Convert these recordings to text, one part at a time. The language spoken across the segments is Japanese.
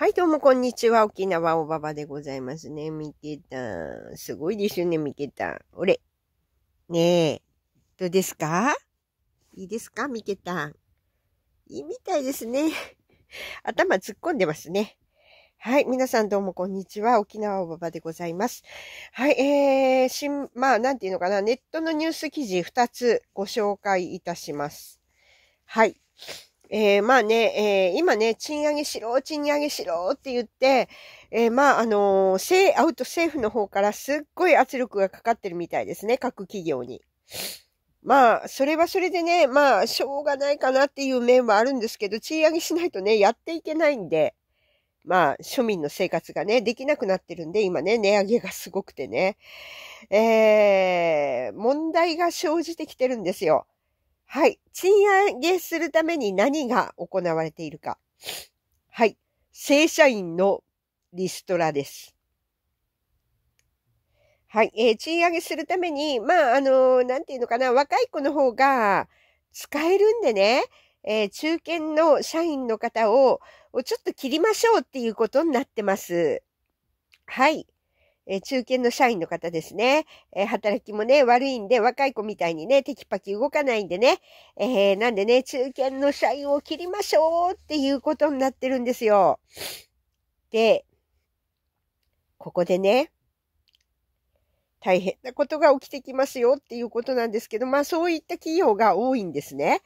はい、どうもこんにちは。沖縄おばばでございますね。見てた。すごいですよね、見てた。俺。ねえ。どうですかいいですか見てた。いいみたいですね。頭突っ込んでますね。はい。皆さんどうもこんにちは。沖縄おばばでございます。はい。えー、しん、まあ、なんていうのかな。ネットのニュース記事2つご紹介いたします。はい。えー、まあね、えー、今ね、賃上げしろ、賃上げしろって言って、えー、まあ、あのー、アウト政府の方からすっごい圧力がかかってるみたいですね、各企業に。まあ、それはそれでね、まあ、しょうがないかなっていう面はあるんですけど、賃上げしないとね、やっていけないんで、まあ、庶民の生活がね、できなくなってるんで、今ね、値上げがすごくてね、えー、問題が生じてきてるんですよ。はい。賃上げするために何が行われているか。はい。正社員のリストラです。はい。えー、賃上げするために、まあ、あのー、なんていうのかな、若い子の方が使えるんでね、えー、中堅の社員の方を、ちょっと切りましょうっていうことになってます。はい。え中堅の社員の方ですね。え働きもね、悪いんで、若い子みたいにね、テキパキ動かないんでね。えー、なんでね、中堅の社員を切りましょうっていうことになってるんですよ。で、ここでね、大変なことが起きてきますよっていうことなんですけど、まあそういった企業が多いんですね。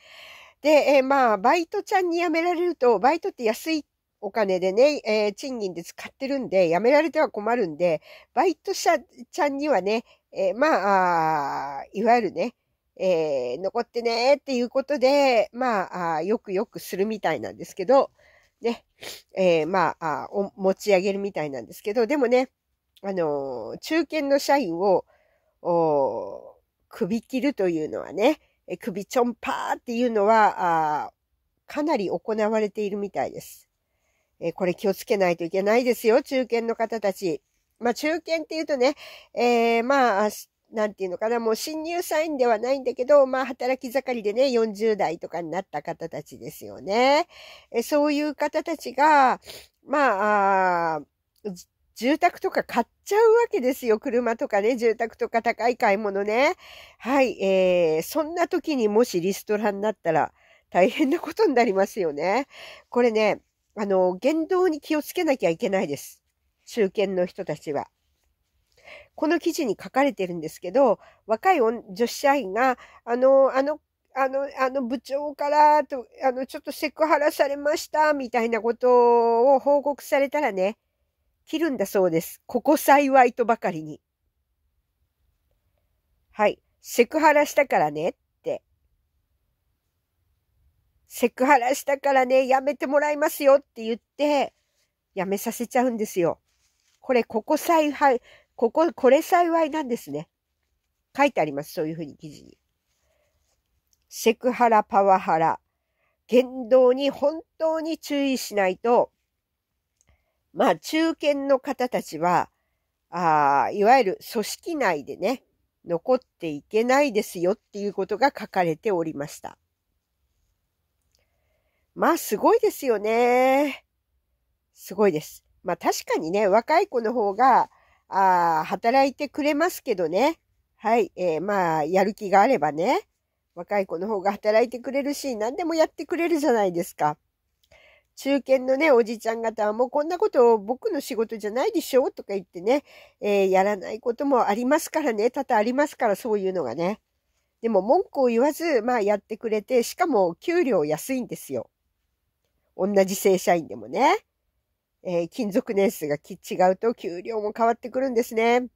で、えー、まあ、バイトちゃんに辞められると、バイトって安いお金でね、えー、賃金で使ってるんで、やめられては困るんで、バイト者ちゃんにはね、えー、まああ、いわゆるね、えー、残ってねっていうことで、まあよくよくするみたいなんですけど、ね、えー、まあ持ち上げるみたいなんですけど、でもね、あの中堅の社員を、お首切るというのはね、首ちょんぱーっていうのは、あかなり行われているみたいです。えー、これ気をつけないといけないですよ、中堅の方たち。まあ、中堅って言うとね、えー、まあ、なんていうのかな、もう新入社員ではないんだけど、まあ働き盛りでね、40代とかになった方たちですよね。えそういう方たちが、まああ、住宅とか買っちゃうわけですよ。車とかね、住宅とか高い買い物ね。はい、えー、そんな時にもしリストラになったら大変なことになりますよね。これね、あの、言動に気をつけなきゃいけないです。中堅の人たちは。この記事に書かれてるんですけど、若い女子社員が、あの、あの、あの、あの部長からと、あの、ちょっとセクハラされました、みたいなことを報告されたらね、切るんだそうです。ここ幸いとばかりに。はい。セクハラしたからね、セクハラしたからね、やめてもらいますよって言って、やめさせちゃうんですよ。これ、ここ幸い、ここ、これ幸いなんですね。書いてあります。そういうふうに記事に。セクハラ、パワハラ。言動に本当に注意しないと、まあ、中堅の方たちは、ああ、いわゆる組織内でね、残っていけないですよっていうことが書かれておりました。まあすごいですよね。すごいです。まあ確かにね、若い子の方が、あ働いてくれますけどね。はい。えー、まあ、やる気があればね。若い子の方が働いてくれるし、何でもやってくれるじゃないですか。中堅のね、おじちゃん方はもうこんなこと僕の仕事じゃないでしょとか言ってね、えー、やらないこともありますからね、多々ありますから、そういうのがね。でも文句を言わず、まあやってくれて、しかも給料安いんですよ。同じ正社員でもね、えー、勤続年数が違うと給料も変わってくるんですね。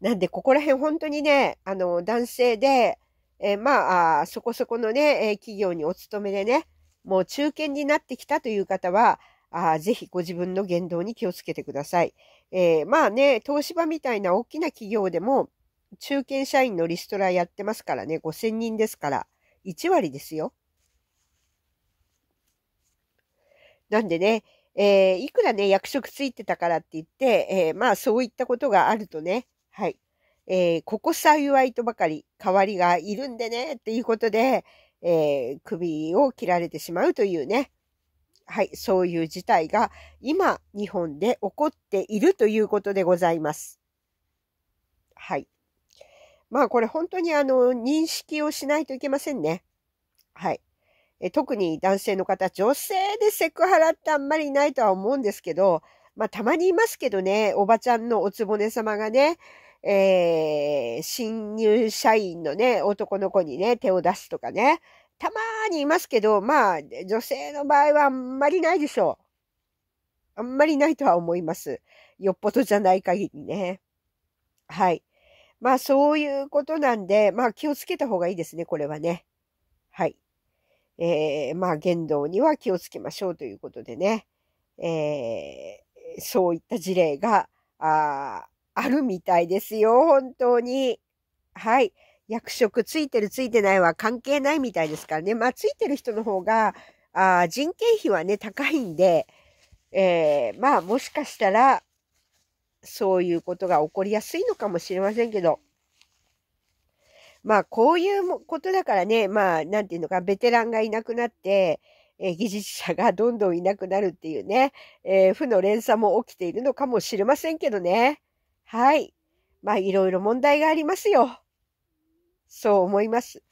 なんで、ここら辺本当にね、あの、男性で、えー、まあそこそこのね、え企業にお勤めでね、もう中堅になってきたという方は、あぜひご自分の言動に気をつけてください。えー、まあね、東芝みたいな大きな企業でも、中堅社員のリストラやってますからね、5000人ですから、1割ですよ。なんでね、えー、いくらね、役職ついてたからって言って、えー、まあそういったことがあるとね、はい。えー、ここ幸いとばかり代わりがいるんでね、っていうことで、えー、首を切られてしまうというね。はい、そういう事態が今日本で起こっているということでございます。はい。まあこれ本当にあの認識をしないといけませんね。はい。え特に男性の方、女性でセクハラってあんまりないとは思うんですけど、まあたまにいますけどね、おばちゃんのおつぼね様がね、えー、新入社員のね、男の子にね、手を出すとかね、たまーにいますけど、まあ女性の場合はあんまりないでしょう。あんまりないとは思います。よっぽどじゃない限りね。はい。まあそういうことなんで、まあ気をつけた方がいいですね、これはね。はい。えー、まあ言動には気をつけましょうということでね、えー、そういった事例がああるみたいですよ、本当に。はい。役職ついてるついてないは関係ないみたいですからね。まあついてる人の方が、あ人件費はね、高いんで、えー、まあもしかしたら、そういうことが起こりやすいのかもしれませんけど、まあ、こういうことだからね、まあ、なんていうのか、ベテランがいなくなって、え技術者がどんどんいなくなるっていうね、えー、負の連鎖も起きているのかもしれませんけどね。はい。まあ、いろいろ問題がありますよ。そう思います。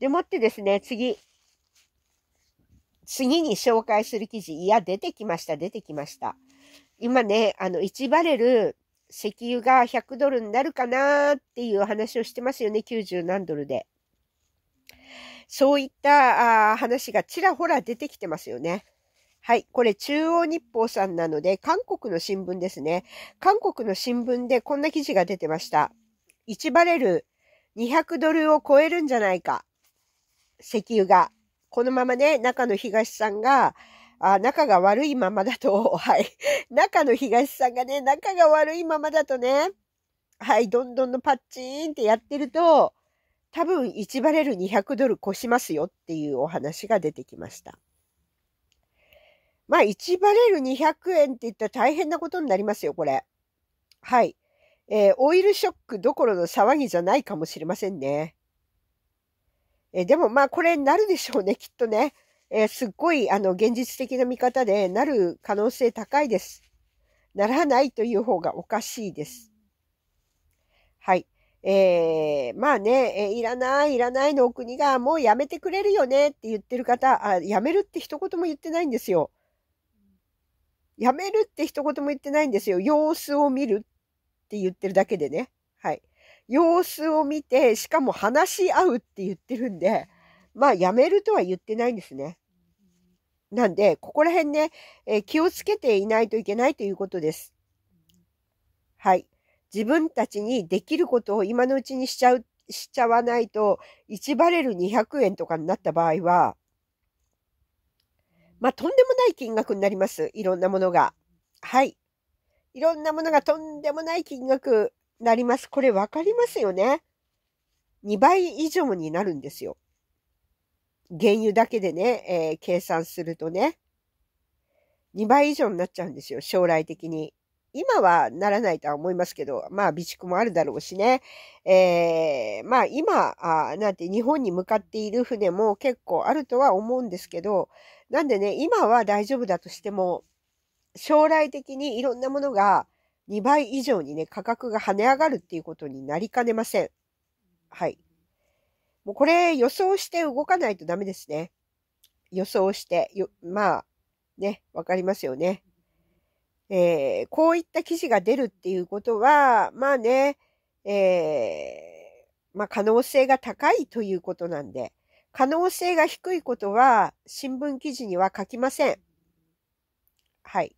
でもってですね、次。次に紹介する記事、いや、出てきました、出てきました。今ね、あの、1バレル石油が100ドルになるかなっていう話をしてますよね、90何ドルで。そういったあ話がちらほら出てきてますよね。はい。これ中央日報さんなので、韓国の新聞ですね。韓国の新聞でこんな記事が出てました。1バレル200ドルを超えるんじゃないか。石油が。このままね、中の東さんが、あ、仲が悪いままだと、はい。中の東さんがね、仲が悪いままだとね、はい、どんどんのパッチーンってやってると、多分1バレル200ドル越しますよっていうお話が出てきました。まあ1バレル200円って言ったら大変なことになりますよ、これ。はい。えー、オイルショックどころの騒ぎじゃないかもしれませんね。えー、でもまあこれになるでしょうね、きっとね。えー、すっごい、あの、現実的な見方でなる可能性高いです。ならないという方がおかしいです。はい。えー、まあね、えいらない、いらないのお国がもうやめてくれるよねって言ってる方、あ、やめるって一言も言ってないんですよ。やめるって一言も言ってないんですよ。様子を見るって言ってるだけでね。はい。様子を見て、しかも話し合うって言ってるんで、まあやめるとは言ってないんですね。なんで、ここら辺ね、えー、気をつけていないといけないということです。はい。自分たちにできることを今のうちにしちゃう、しちゃわないと、1バレル200円とかになった場合は、まあ、とんでもない金額になります。いろんなものが。はい。いろんなものがとんでもない金額なります。これわかりますよね。2倍以上になるんですよ。原油だけでね、えー、計算するとね、2倍以上になっちゃうんですよ、将来的に。今はならないとは思いますけど、まあ備蓄もあるだろうしね。えー、まあ今あ、なんて日本に向かっている船も結構あるとは思うんですけど、なんでね、今は大丈夫だとしても、将来的にいろんなものが2倍以上にね、価格が跳ね上がるっていうことになりかねません。はい。もうこれ予想して動かないとダメですね。予想して、よまあ、ね、わかりますよね。えー、こういった記事が出るっていうことは、まあね、えー、まあ可能性が高いということなんで、可能性が低いことは新聞記事には書きません。はい。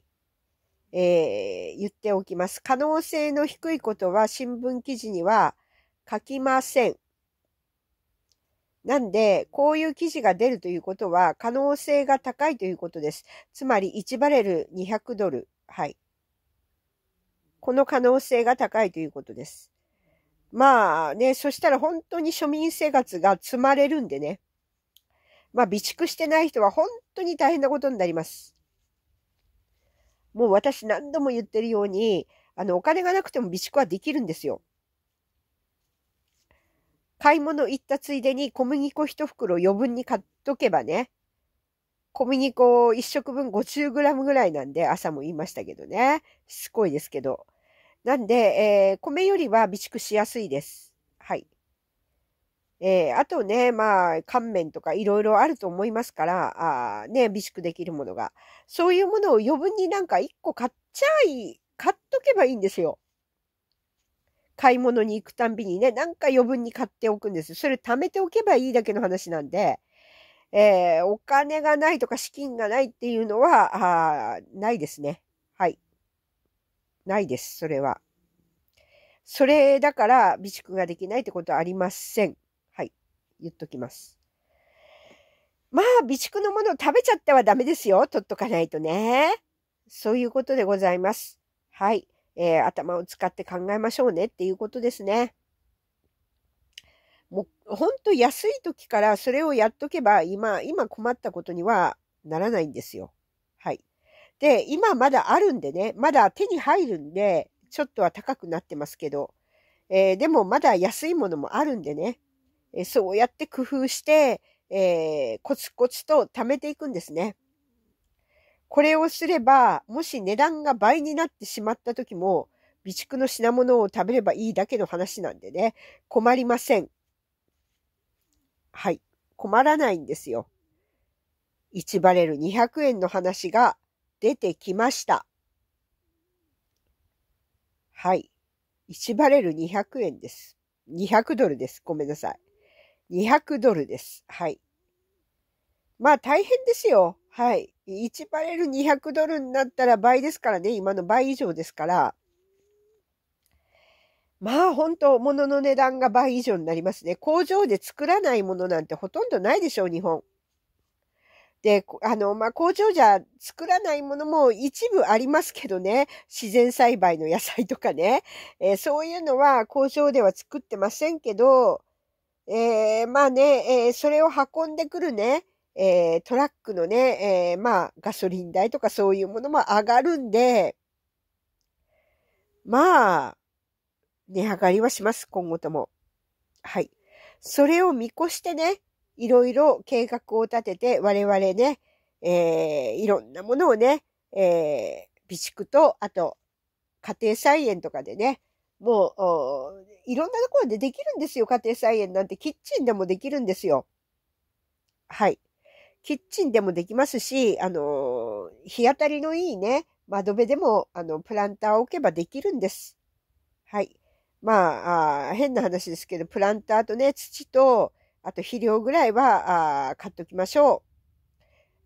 えー、言っておきます。可能性の低いことは新聞記事には書きません。なんで、こういう記事が出るということは、可能性が高いということです。つまり、1バレル200ドル。はい。この可能性が高いということです。まあね、そしたら本当に庶民生活が積まれるんでね。まあ、備蓄してない人は本当に大変なことになります。もう私何度も言ってるように、あの、お金がなくても備蓄はできるんですよ。買い物行ったついでに小麦粉一袋余分に買っとけばね、小麦粉1食分 50g ぐらいなんで、朝も言いましたけどね。しつこいですけど。なんで、えー、米よりは備蓄しやすいです。はい。えー、あとね、まあ、乾麺とかいろいろあると思いますから、あね、備蓄できるものが。そういうものを余分になんか1個買っちゃい、買っとけばいいんですよ。買い物に行くたんびにね、なんか余分に買っておくんですよ。それ貯めておけばいいだけの話なんで、えー、お金がないとか資金がないっていうのは、あないですね。はい。ないです、それは。それだから備蓄ができないってことはありません。はい。言っときます。まあ、備蓄のものを食べちゃってはダメですよ。取っとかないとね。そういうことでございます。はい。えー、頭を使って考えましょうねっていうことですね。もう、ほんと安い時からそれをやっとけば、今、今困ったことにはならないんですよ。はい。で、今まだあるんでね、まだ手に入るんで、ちょっとは高くなってますけど、えー、でもまだ安いものもあるんでね、えー、そうやって工夫して、えー、コツコツと貯めていくんですね。これをすれば、もし値段が倍になってしまった時も、備蓄の品物を食べればいいだけの話なんでね、困りません。はい。困らないんですよ。1バレル200円の話が出てきました。はい。1バレル200円です。200ドルです。ごめんなさい。200ドルです。はい。まあ大変ですよ。はい。1バレル200ドルになったら倍ですからね、今の倍以上ですから。まあ本当、物の値段が倍以上になりますね。工場で作らないものなんてほとんどないでしょう、日本。で、あの、まあ、工場じゃ作らないものも一部ありますけどね、自然栽培の野菜とかね、えー、そういうのは工場では作ってませんけど、えー、まあね、えー、それを運んでくるね、えー、トラックのね、えー、まあ、ガソリン代とかそういうものも上がるんで、まあ、値上がりはします、今後とも。はい。それを見越してね、いろいろ計画を立てて、我々ね、えー、いろんなものをね、えー、備蓄と、あと、家庭菜園とかでね、もう、いろんなところでできるんですよ、家庭菜園なんて。キッチンでもできるんですよ。はい。キッチンでもできますし、あの、日当たりのいいね、窓辺でも、あの、プランターを置けばできるんです。はい。まあ、あ変な話ですけど、プランターとね、土と、あと肥料ぐらいは、あ買っときましょ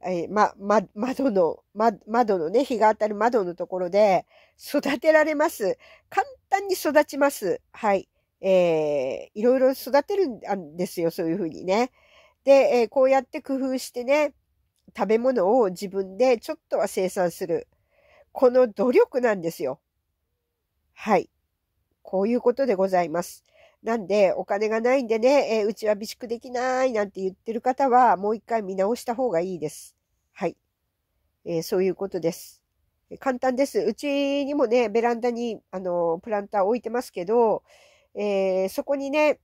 う。えー、ま、ま、窓の、ま、窓のね、日が当たる窓のところで育てられます。簡単に育ちます。はい。えー、いろいろ育てるんですよ、そういうふうにね。で、えー、こうやって工夫してね、食べ物を自分でちょっとは生産する。この努力なんですよ。はい。こういうことでございます。なんで、お金がないんでね、えー、うちは備蓄できないなんて言ってる方は、もう一回見直した方がいいです。はい。えー、そういうことです。簡単です。うちにもね、ベランダに、あの、プランター置いてますけど、えー、そこにね、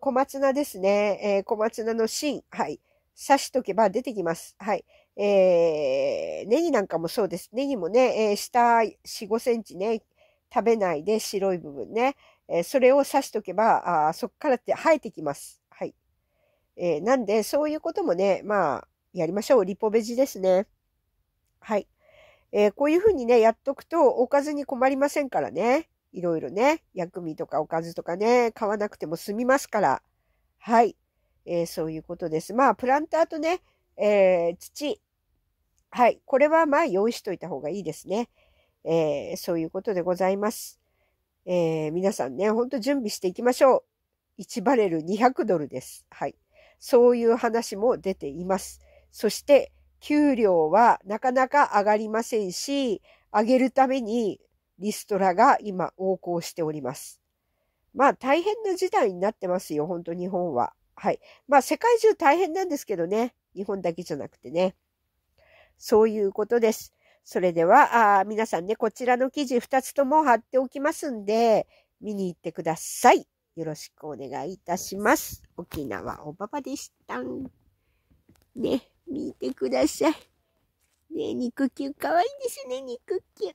小松菜ですね。えー、小松菜の芯。はい。刺しとけば出てきます。はい。えー、ネギなんかもそうです。ネギもね、えー、下4、5センチね、食べないで白い部分ね。えー、それを刺しとけば、あそこからって生えてきます。はい。えー、なんで、そういうこともね、まあ、やりましょう。リポベジですね。はい。えー、こういうふうにね、やっとくとおかずに困りませんからね。いろいろね、薬味とかおかずとかね、買わなくても済みますから。はい。えー、そういうことです。まあ、プランターとね、えー、土。はい。これはまあ、用意しといた方がいいですね。えー、そういうことでございます。え皆さんね、ほんと準備していきましょう。1バレル200ドルです。はい。そういう話も出ています。そして、給料はなかなか上がりませんし、上げるためにリストラが今横行しております。まあ大変な事態になってますよ、本当日本は。はい。まあ世界中大変なんですけどね。日本だけじゃなくてね。そういうことです。それでは、あ皆さんね、こちらの記事2つとも貼っておきますんで、見に行ってください。よろしくお願いいたします。沖縄おばばでした。ね、見てください。ね、肉球かわいいですね、肉球。